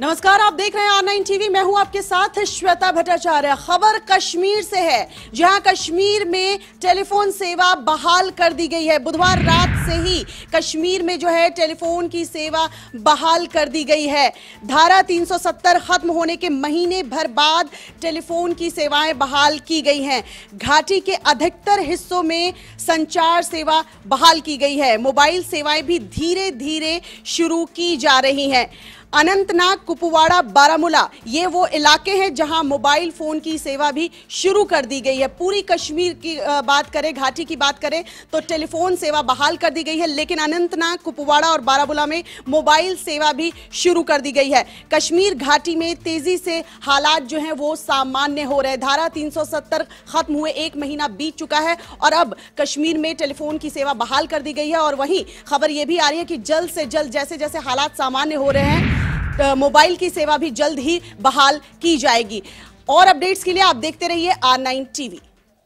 नमस्कार आप देख रहे हैं ऑनलाइन टीवी मैं हूं आपके साथ श्वेता भट्टाचार्य खबर कश्मीर से है जहां कश्मीर में टेलीफोन सेवा बहाल कर दी गई है बुधवार रात से ही कश्मीर में जो है टेलीफोन की सेवा बहाल कर दी गई है धारा 370 खत्म होने के महीने भर बाद टेलीफोन की सेवाएं बहाल की गई हैं घाटी के अधिकतर हिस्सों में संचार सेवा बहाल की गई है मोबाइल सेवाएं भी धीरे धीरे शुरू की जा रही हैं अनंतनाग कुपवाड़ा बारामूला ये वो इलाके हैं जहां मोबाइल फ़ोन की सेवा भी शुरू कर दी गई है पूरी कश्मीर की बात करें घाटी की बात करें तो टेलीफोन सेवा बहाल कर दी गई है लेकिन अनंतनाग कुपवाड़ा और बारामूला में मोबाइल सेवा भी शुरू कर दी गई है कश्मीर घाटी में तेज़ी से हालात जो हैं वो सामान्य हो रहे धारा तीन खत्म हुए एक महीना बीत चुका है और अब कश्मीर में टेलीफोन की सेवा बहाल कर दी गई है और वहीं खबर ये भी आ रही है कि जल्द से जल्द जैसे जैसे हालात सामान्य हो रहे हैं मोबाइल की सेवा भी जल्द ही बहाल की जाएगी और अपडेट्स के लिए आप देखते रहिए आर नाइन टीवी